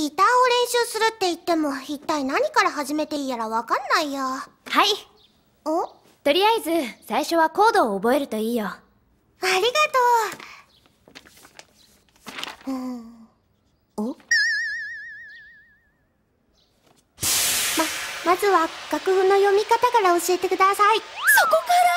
ギターを練習するって言っても一体何から始めていいやらわかんないよはいおとりあえず最初はコードを覚えるといいよありがとううんおままずは楽譜の読み方から教えてくださいそこから